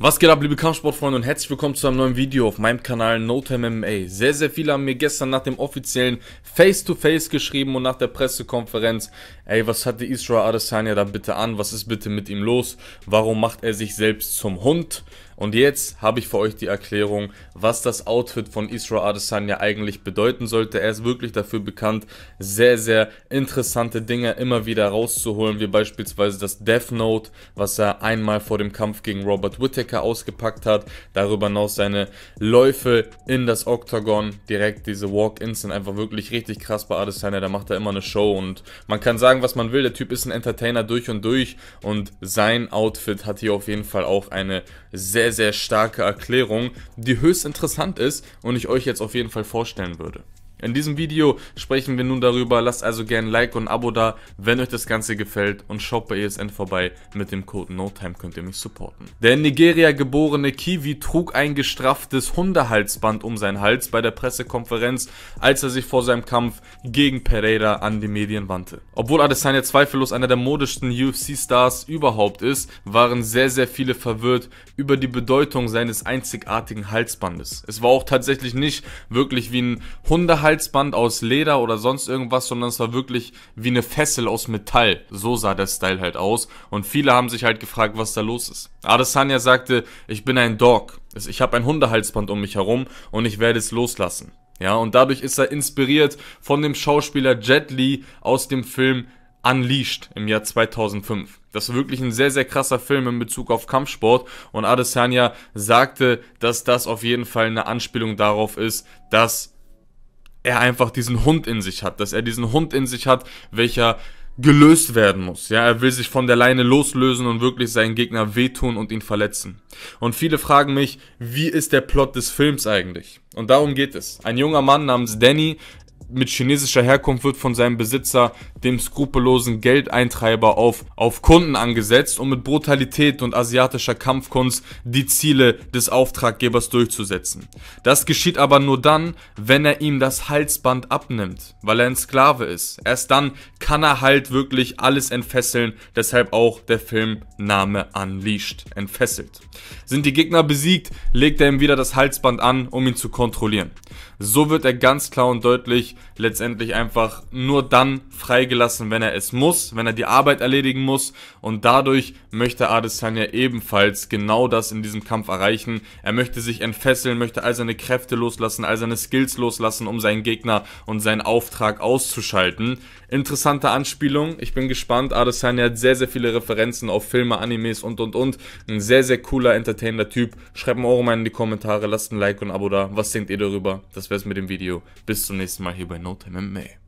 Was geht ab, liebe Kampfsportfreunde und herzlich willkommen zu einem neuen Video auf meinem Kanal NoTime MMA. Sehr, sehr viele haben mir gestern nach dem offiziellen Face-to-Face -face geschrieben und nach der Pressekonferenz, ey, was hat der Israel Adesanya da bitte an, was ist bitte mit ihm los, warum macht er sich selbst zum Hund? Und jetzt habe ich für euch die Erklärung, was das Outfit von Isra Adesanya eigentlich bedeuten sollte. Er ist wirklich dafür bekannt, sehr, sehr interessante Dinge immer wieder rauszuholen, wie beispielsweise das Death Note, was er einmal vor dem Kampf gegen Robert Whittaker ausgepackt hat. Darüber hinaus seine Läufe in das Octagon, direkt diese Walk-Ins sind einfach wirklich richtig krass bei Adesanya. Da macht er immer eine Show und man kann sagen, was man will. Der Typ ist ein Entertainer durch und durch und sein Outfit hat hier auf jeden Fall auch eine sehr, sehr starke Erklärung, die höchst interessant ist und ich euch jetzt auf jeden Fall vorstellen würde. In diesem Video sprechen wir nun darüber, lasst also gerne Like und Abo da, wenn euch das Ganze gefällt und schaut bei ESN vorbei, mit dem Code NOTIME könnt ihr mich supporten. Der in Nigeria geborene Kiwi trug ein gestrafftes Hundehalsband um seinen Hals bei der Pressekonferenz, als er sich vor seinem Kampf gegen Pereira an die Medien wandte. Obwohl Adesanya zweifellos einer der modischsten UFC-Stars überhaupt ist, waren sehr sehr viele verwirrt über die Bedeutung seines einzigartigen Halsbandes. Es war auch tatsächlich nicht wirklich wie ein Hundehalsband, Halsband aus Leder oder sonst irgendwas, sondern es war wirklich wie eine Fessel aus Metall. So sah der Style halt aus. Und viele haben sich halt gefragt, was da los ist. Adesanya sagte, ich bin ein Dog. Ich habe ein Hundehalsband um mich herum und ich werde es loslassen. Ja, und dadurch ist er inspiriert von dem Schauspieler Jet Li aus dem Film Unleashed im Jahr 2005. Das war wirklich ein sehr, sehr krasser Film in Bezug auf Kampfsport und Adesanya sagte, dass das auf jeden Fall eine Anspielung darauf ist, dass er einfach diesen Hund in sich hat, dass er diesen Hund in sich hat, welcher gelöst werden muss. Ja, er will sich von der Leine loslösen und wirklich seinen Gegner wehtun und ihn verletzen. Und viele fragen mich, wie ist der Plot des Films eigentlich? Und darum geht es. Ein junger Mann namens Danny mit chinesischer Herkunft wird von seinem Besitzer, dem skrupellosen Geldeintreiber, auf, auf Kunden angesetzt, um mit Brutalität und asiatischer Kampfkunst die Ziele des Auftraggebers durchzusetzen. Das geschieht aber nur dann, wenn er ihm das Halsband abnimmt, weil er ein Sklave ist. Erst dann kann er halt wirklich alles entfesseln, deshalb auch der Film Name Unleashed, entfesselt. Sind die Gegner besiegt, legt er ihm wieder das Halsband an, um ihn zu kontrollieren. So wird er ganz klar und deutlich letztendlich einfach nur dann freigelassen, wenn er es muss, wenn er die Arbeit erledigen muss. Und dadurch möchte Adesanya ebenfalls genau das in diesem Kampf erreichen. Er möchte sich entfesseln, möchte all seine Kräfte loslassen, all seine Skills loslassen, um seinen Gegner und seinen Auftrag auszuschalten. Interessante Anspielung. Ich bin gespannt. Adesanya hat sehr, sehr viele Referenzen auf Filme, Animes und, und, und. Ein sehr, sehr cooler, entertainender Typ. Schreibt mir auch mal in die Kommentare, lasst ein Like und ein Abo da. Was denkt ihr darüber? das wär's mit dem Video. Bis zum nächsten Mal hier bei No Time MMA.